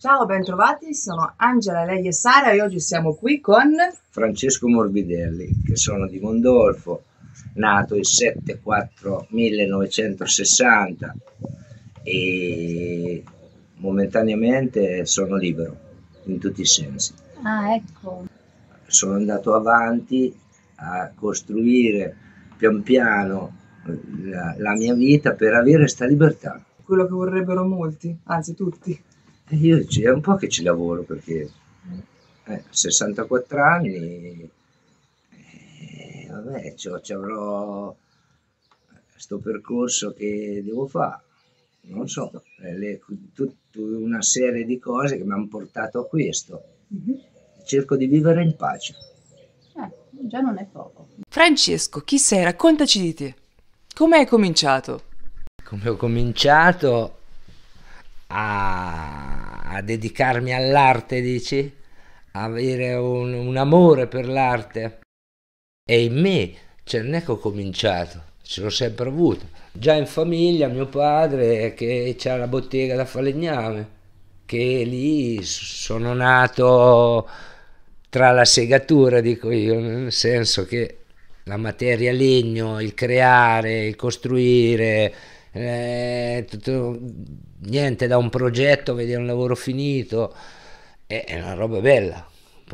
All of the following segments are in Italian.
Ciao, bentrovati, sono Angela Lei e Sara e oggi siamo qui con Francesco Morbidelli, che sono di Mondolfo, nato il 7-4-1960 e momentaneamente sono libero in tutti i sensi. Ah, ecco. Sono andato avanti a costruire pian piano la, la mia vita per avere questa libertà. Quello che vorrebbero molti, anzi tutti. Io è un po' che ci lavoro perché eh, 64 anni, eh, vabbè, ci avrò questo percorso che devo fare, non so, eh, le, tutta una serie di cose che mi hanno portato a questo. Mm-hmm. Cerco di vivere in pace. Eh, già non è poco. Francesco, chi sei? Raccontaci di te. Come hai cominciato? Come ho cominciato a ah, a dedicarmi all'arte, dici? Avere un, un amore per l'arte. E in me ce n'è che ho cominciato, ce l'ho sempre avuto. Già in famiglia mio padre che c'ha la bottega da falegname, che lì sono nato tra la segatura, dico io, nel senso che la materia legno, il creare, il costruire, eh, tutto, niente da un progetto, vedere un lavoro finito, è, è una roba bella,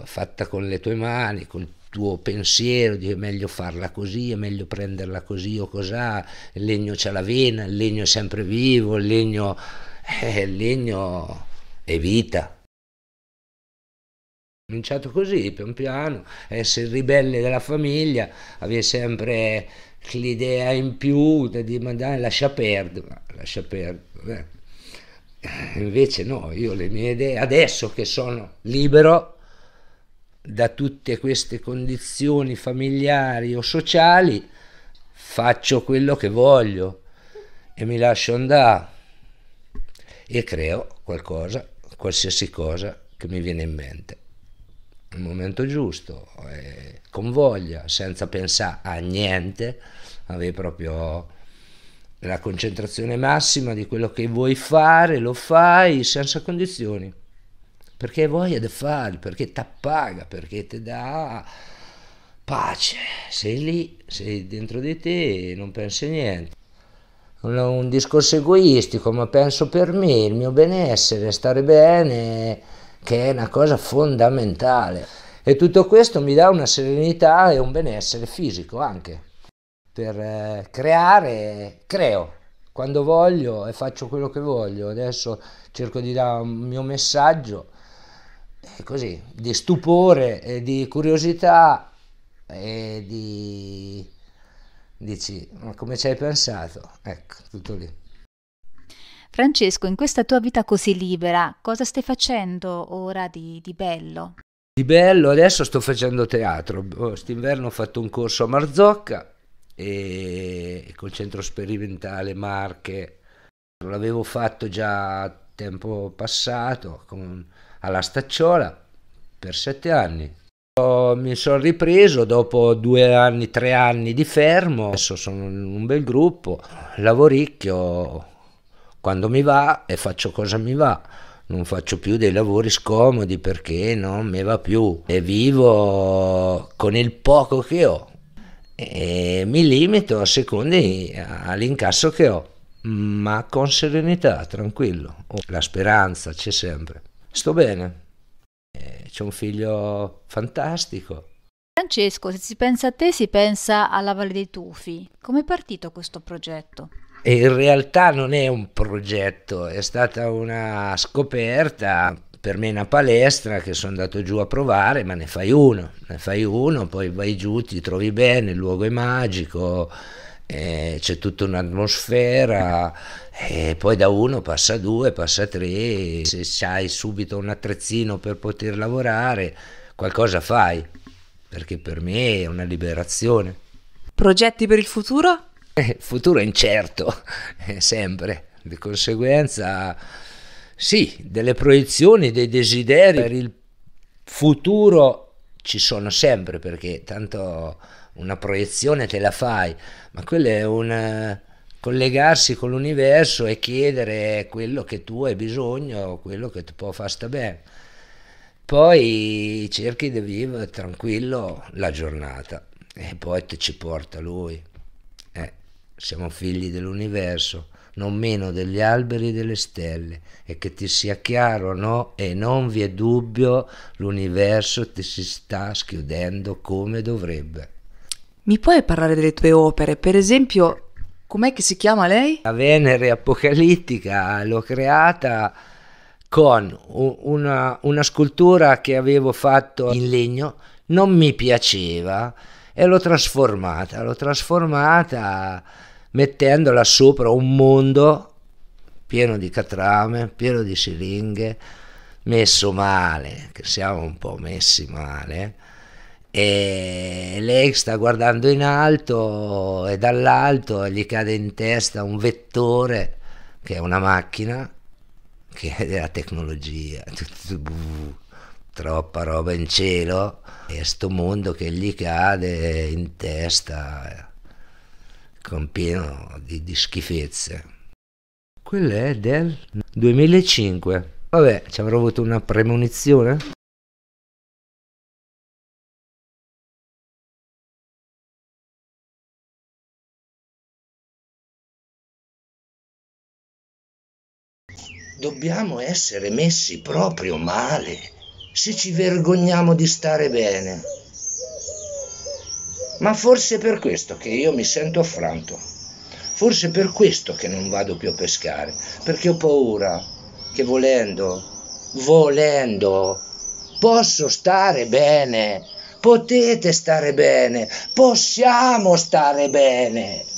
fatta con le tue mani, col tuo pensiero di è meglio farla così, è meglio prenderla così o cos'ha, il legno c'ha la vena, il legno è sempre vivo, il legno, eh, il legno è vita cominciato così, pian piano, essere il ribelle della famiglia, avere sempre l'idea in più di mandare lascia perdere, lascia perdere. Eh. Invece no, io le mie idee, adesso che sono libero da tutte queste condizioni familiari o sociali, faccio quello che voglio e mi lascio andare e creo qualcosa, qualsiasi cosa che mi viene in mente il momento giusto, eh, con voglia, senza pensare a niente, avevi proprio la concentrazione massima di quello che vuoi fare, lo fai senza condizioni, perché voglia di farlo, perché ti appaga, perché ti dà pace, sei lì, sei dentro di te e non pensi a niente un, discorso egoistico, ma penso per me, il mio benessere, stare bene, che è una cosa fondamentale. E tutto questo mi dà una serenità e un benessere fisico anche. Per eh, creare, creo quando voglio e faccio quello che voglio. Adesso cerco di dare un mio messaggio così, di stupore, e di curiosità e di... dici, ma come ci hai pensato? Ecco, tutto lì. Francesco, in questa tua vita così libera, cosa stai facendo ora di, di bello? Di bello, adesso sto facendo teatro. Boh, quest'inverno ho fatto un corso a Marzocca e col centro sperimentale Marche. L'avevo fatto già tempo passato con, alla Stacciola per sette anni. mi sono ripreso dopo due anni, tre anni di fermo. Adesso sono in un bel gruppo, lavoricchio, quando mi va e faccio cosa mi va. Non faccio più dei lavori scomodi perché non mi va più e vivo con il poco che ho e mi limito a secondi all'incasso che ho, ma con serenità, tranquillo. Oh, la speranza c'è sempre. Sto bene, eh, c'è un figlio fantastico. Francesco, se si pensa a te si pensa alla Valle dei Tufi. Come è partito questo progetto? e in realtà non è un progetto, è stata una scoperta per me una palestra che sono andato giù a provare, ma ne fai uno, ne fai uno, poi vai giù, ti trovi bene, il luogo è magico, eh, c'è tutta un'atmosfera, e eh, poi da uno passa due, passa tre, se hai subito un attrezzino per poter lavorare, qualcosa fai, perché per me è una liberazione. Progetti per il futuro? Il eh, futuro è incerto, eh, sempre. Di conseguenza, sì, delle proiezioni, dei desideri per il futuro ci sono sempre, perché tanto una proiezione te la fai, ma quello è un eh, collegarsi con l'universo e chiedere quello che tu hai bisogno, quello che ti può far sta bene. Poi cerchi di vivere tranquillo la giornata e poi ti ci porta lui siamo figli dell'universo, non meno degli alberi e delle stelle. E che ti sia chiaro, no? E non vi è dubbio, l'universo ti si sta schiudendo come dovrebbe. Mi puoi parlare delle tue opere? Per esempio, com'è che si chiama lei? La Venere Apocalittica, l'ho creata con una, una scultura che avevo fatto in legno, non mi piaceva e l'ho trasformata, l'ho trasformata mettendola sopra un mondo pieno di catrame, pieno di siringhe, messo male, che siamo un po' messi male, e lei sta guardando in alto e dall'alto gli cade in testa un vettore che è una macchina che è della tecnologia. troppa roba in cielo e sto mondo che gli cade in testa con pieno di, di schifezze. Quello è del 2005. Vabbè, ci avrò avuto una premonizione? Dobbiamo essere messi proprio male se ci vergogniamo di stare bene. Ma forse è per questo che io mi sento affranto, forse è per questo che non vado più a pescare, perché ho paura che volendo, volendo, posso stare bene, potete stare bene, possiamo stare bene.